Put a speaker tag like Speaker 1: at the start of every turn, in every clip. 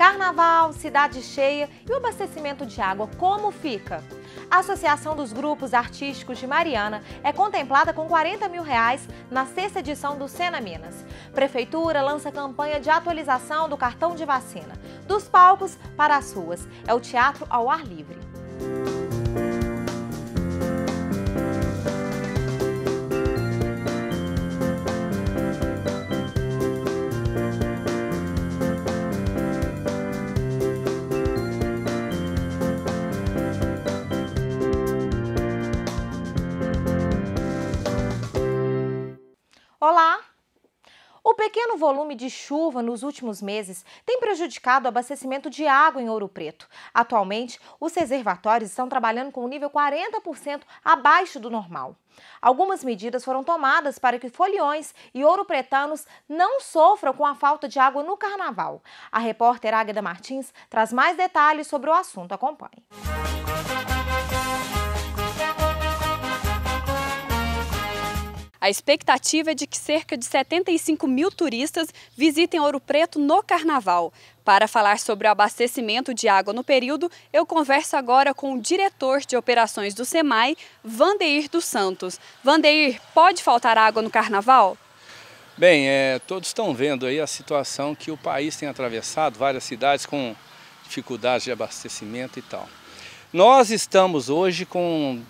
Speaker 1: Carnaval, cidade cheia e o abastecimento de água, como fica? A Associação dos Grupos Artísticos de Mariana é contemplada com 40 mil reais na sexta edição do Sena Minas. Prefeitura lança campanha de atualização do cartão de vacina. Dos palcos para as ruas. É o teatro ao ar livre. Olá! O pequeno volume de chuva nos últimos meses tem prejudicado o abastecimento de água em Ouro Preto. Atualmente, os reservatórios estão trabalhando com um nível 40% abaixo do normal. Algumas medidas foram tomadas para que foliões e ouropretanos não sofram com a falta de água no carnaval. A repórter Águeda Martins traz mais detalhes sobre o assunto. Acompanhe. Música
Speaker 2: A expectativa é de que cerca de 75 mil turistas visitem Ouro Preto no Carnaval. Para falar sobre o abastecimento de água no período, eu converso agora com o diretor de operações do SEMAI, Vandeir dos Santos. Vandeir, pode faltar água no Carnaval?
Speaker 3: Bem, é, todos estão vendo aí a situação que o país tem atravessado, várias cidades com dificuldades de abastecimento e tal. Nós estamos hoje com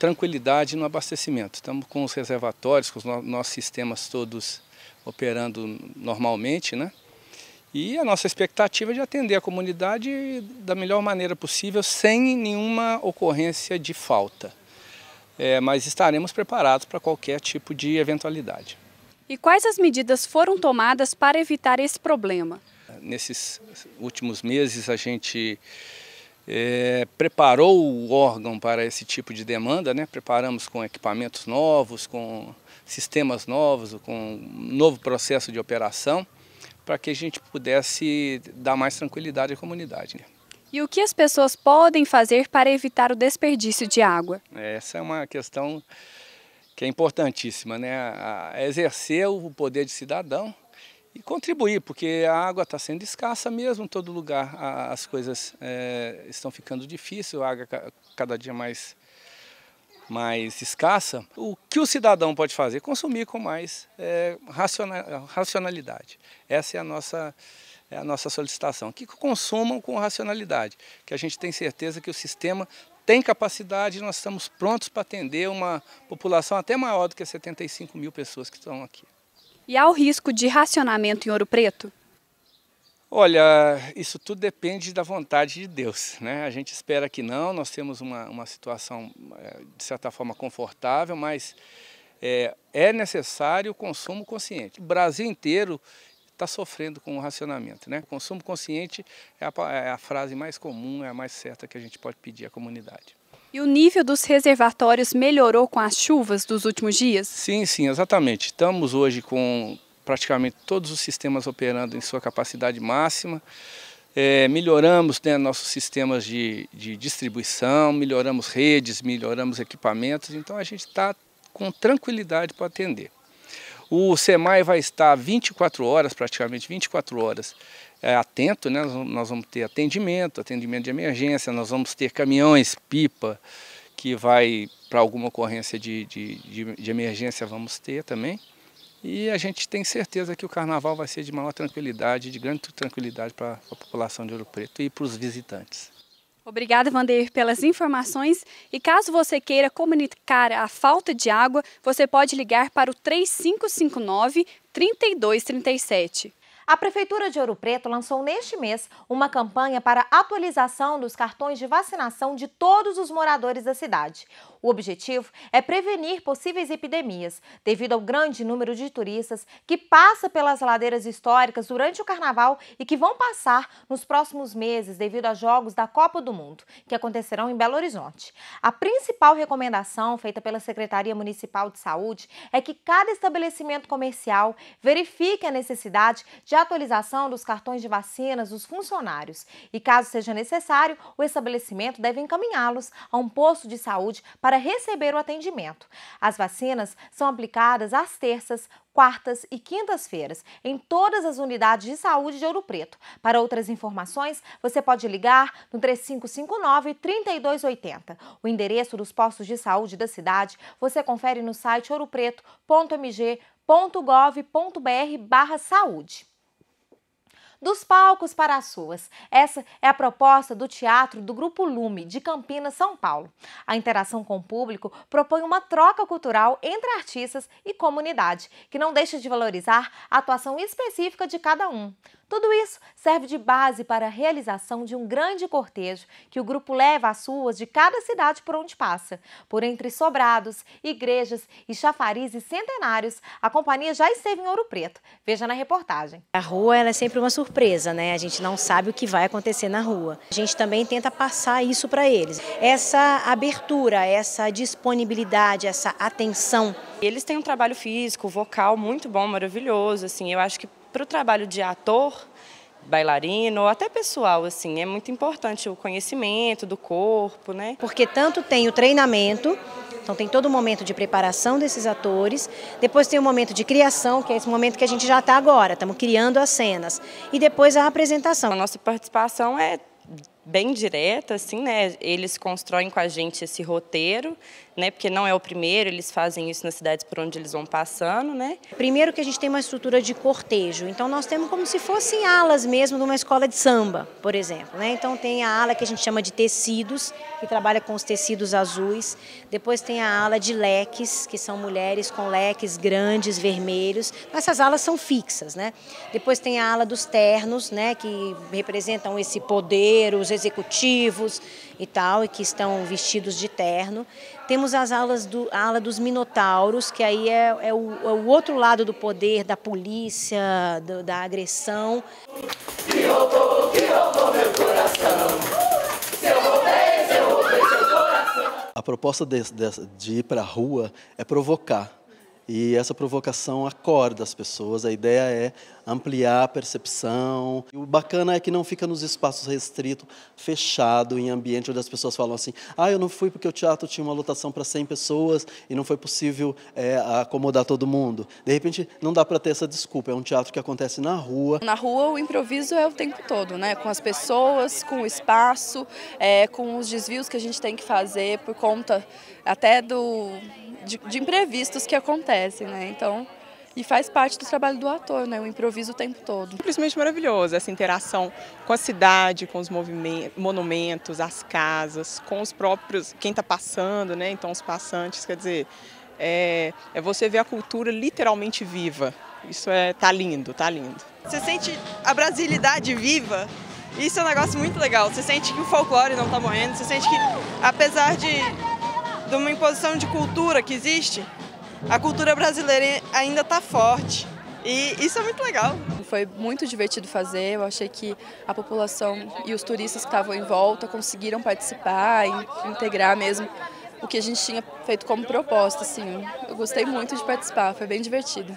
Speaker 3: tranquilidade no abastecimento. Estamos com os reservatórios, com os no nossos sistemas todos operando normalmente, né? E a nossa expectativa é de atender a comunidade da melhor maneira possível, sem nenhuma ocorrência de falta. É, mas estaremos preparados para qualquer tipo de eventualidade.
Speaker 2: E quais as medidas foram tomadas para evitar esse problema?
Speaker 3: Nesses últimos meses, a gente é, preparou o órgão para esse tipo de demanda, né? preparamos com equipamentos novos, com sistemas novos, com um novo processo de operação, para que a gente pudesse dar mais tranquilidade à comunidade. Né?
Speaker 2: E o que as pessoas podem fazer para evitar o desperdício de água?
Speaker 3: Essa é uma questão que é importantíssima, né? A exercer o poder de cidadão, e contribuir, porque a água está sendo escassa mesmo em todo lugar. As coisas é, estão ficando difíceis, a água cada dia mais, mais escassa. O que o cidadão pode fazer? Consumir com mais é, racionalidade. Essa é a nossa é a nossa solicitação, que consumam com racionalidade, que a gente tem certeza que o sistema tem capacidade e nós estamos prontos para atender uma população até maior do que 75 mil pessoas que estão aqui.
Speaker 2: E há o risco de racionamento em Ouro Preto?
Speaker 3: Olha, isso tudo depende da vontade de Deus, né? A gente espera que não, nós temos uma, uma situação, eh, de certa forma, confortável, mas é, é necessário o consumo consciente. O Brasil inteiro está sofrendo com o racionamento. Né? O consumo consciente é a, é a frase mais comum, é a mais certa que a gente pode pedir à comunidade.
Speaker 2: E o nível dos reservatórios melhorou com as chuvas dos últimos dias?
Speaker 3: Sim, sim, exatamente. Estamos hoje com praticamente todos os sistemas operando em sua capacidade máxima. É, melhoramos né, nossos sistemas de, de distribuição, melhoramos redes, melhoramos equipamentos, então a gente está com tranquilidade para atender. O SEMAI vai estar 24 horas, praticamente 24 horas, é, atento, né? nós vamos ter atendimento, atendimento de emergência, nós vamos ter caminhões, pipa, que vai para alguma ocorrência de, de, de, de emergência, vamos ter também. E a gente tem certeza que o carnaval vai ser de maior tranquilidade, de grande tranquilidade para a população de Ouro Preto e para os visitantes.
Speaker 2: Obrigada, Vander, pelas informações. E caso você queira comunicar a falta de água, você pode ligar para o 3559 3237. A Prefeitura de Ouro Preto lançou neste mês
Speaker 1: uma campanha para atualização dos cartões de vacinação de todos os moradores da cidade. O objetivo é prevenir possíveis epidemias, devido ao grande número de turistas que passa pelas ladeiras históricas durante o carnaval e que vão passar nos próximos meses devido aos jogos da Copa do Mundo, que acontecerão em Belo Horizonte. A principal recomendação feita pela Secretaria Municipal de Saúde é que cada estabelecimento comercial verifique a necessidade de atualização dos cartões de vacinas dos funcionários e, caso seja necessário, o estabelecimento deve encaminhá-los a um posto de saúde para para receber o atendimento. As vacinas são aplicadas às terças, quartas e quintas-feiras em todas as unidades de saúde de Ouro Preto. Para outras informações, você pode ligar no 3559 3280. O endereço dos postos de saúde da cidade você confere no site ouropreto.mg.gov.br/saúde dos palcos para as suas, Essa é a proposta do teatro do Grupo Lume, de Campinas, São Paulo. A interação com o público propõe uma troca cultural entre artistas e comunidade, que não deixa de valorizar a atuação específica de cada um. Tudo isso serve de base para a realização de um grande cortejo que o grupo leva às ruas de cada cidade por onde passa. Por entre sobrados, igrejas e chafarizes centenários, a companhia já esteve em Ouro Preto. Veja na reportagem.
Speaker 4: A rua é sempre uma surpresa, né? A gente não sabe o que vai acontecer na rua. A gente também tenta passar isso para eles. Essa abertura, essa disponibilidade, essa atenção. Eles têm um trabalho físico, vocal muito bom, maravilhoso. Assim, eu acho que para o trabalho de ator, bailarino, ou até pessoal, assim, é muito importante o conhecimento do corpo, né? Porque tanto tem o treinamento, então tem todo o momento de preparação desses atores, depois tem o momento de criação, que é esse momento que a gente já está agora, estamos criando as cenas, e depois a apresentação. A nossa participação é bem direta, assim, né? Eles constroem com a gente esse roteiro, né? Porque não é o primeiro, eles fazem isso nas cidades por onde eles vão passando, né? Primeiro que a gente tem uma estrutura de cortejo, então nós temos como se fossem alas mesmo de uma escola de samba, por exemplo, né? Então tem a ala que a gente chama de tecidos, que trabalha com os tecidos azuis. Depois tem a ala de leques, que são mulheres com leques grandes, vermelhos. Essas alas são fixas, né? Depois tem a ala dos ternos, né? Que representam esse poder, os executivos e tal, e que estão vestidos de terno. Temos as aulas do, a ala dos minotauros, que aí é, é, o, é o, outro lado do poder, da polícia, do, da agressão. Que que meu
Speaker 1: coração. A proposta de, de, de ir para a rua é provocar, e essa provocação acorda as pessoas. A ideia é ampliar a percepção. E o bacana é que não fica nos espaços restritos, fechado, em ambiente onde as pessoas falam assim: ah, eu não fui porque o teatro tinha uma lotação para 100 pessoas e não foi possível é, acomodar todo mundo. De repente, não dá para ter essa desculpa. É um teatro que acontece na rua. Na
Speaker 2: rua, o improviso é o tempo todo, né? Com as pessoas, com o espaço, é, com os desvios que a gente tem que fazer por conta até do de, de imprevistos que acontecem, né? Então, e faz parte do trabalho do ator, né? O improviso o tempo todo.
Speaker 1: Simplesmente maravilhoso essa interação com a cidade, com os monumentos, as casas, com os próprios, quem está passando, né? Então os passantes, quer dizer, é, é você ver a cultura literalmente viva. Isso é tá lindo, tá lindo.
Speaker 2: Você sente a brasilidade viva? Isso é um negócio muito legal. Você sente que o folclore não está morrendo, você sente que apesar de de uma imposição de cultura que existe, a cultura brasileira ainda está forte. E isso é muito legal. Foi muito divertido fazer, eu achei que a população e os turistas que estavam em volta conseguiram participar e integrar mesmo o que a gente tinha feito como proposta, assim. Eu gostei muito de participar, foi bem divertido.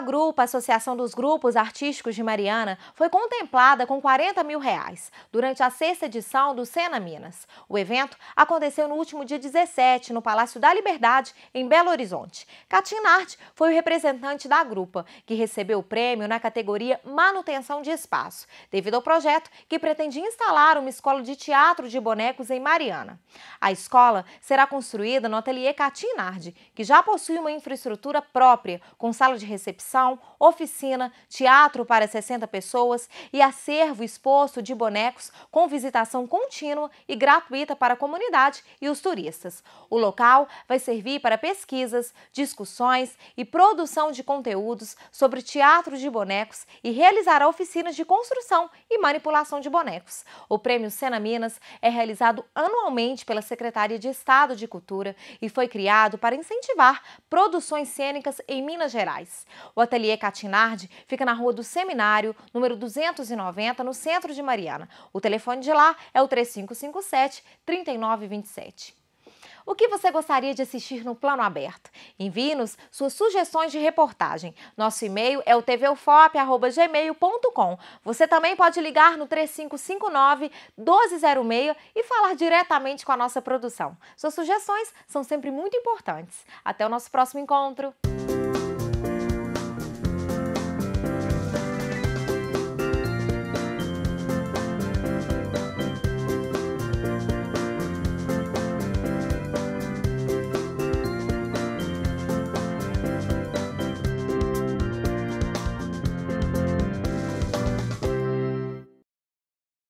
Speaker 1: A Grupa, Associação dos Grupos Artísticos de Mariana, foi contemplada com 40 mil reais durante a sexta edição do Sena Minas. O evento aconteceu no último dia 17, no Palácio da Liberdade, em Belo Horizonte. Catinarte foi o representante da Grupa, que recebeu o prêmio na categoria Manutenção de Espaço, devido ao projeto que pretende instalar uma escola de teatro de bonecos em Mariana. A escola será construída no ateliê Catinardi, que já possui uma infraestrutura própria, com sala de recepção oficina, teatro para 60 pessoas e acervo exposto de bonecos com visitação contínua e gratuita para a comunidade e os turistas. O local vai servir para pesquisas, discussões e produção de conteúdos sobre teatro de bonecos e realizará oficinas de construção e manipulação de bonecos. O Prêmio Sena Minas é realizado anualmente pela Secretaria de Estado de Cultura e foi criado para incentivar produções cênicas em Minas Gerais. O o ateliê Catinardi fica na Rua do Seminário, número 290, no centro de Mariana. O telefone de lá é o 3557 3927. O que você gostaria de assistir no Plano Aberto? Envie-nos suas sugestões de reportagem. Nosso e-mail é o tvufop.gmail.com. Você também pode ligar no 3559-1206 e falar diretamente com a nossa produção. Suas sugestões são sempre muito importantes. Até o nosso próximo encontro!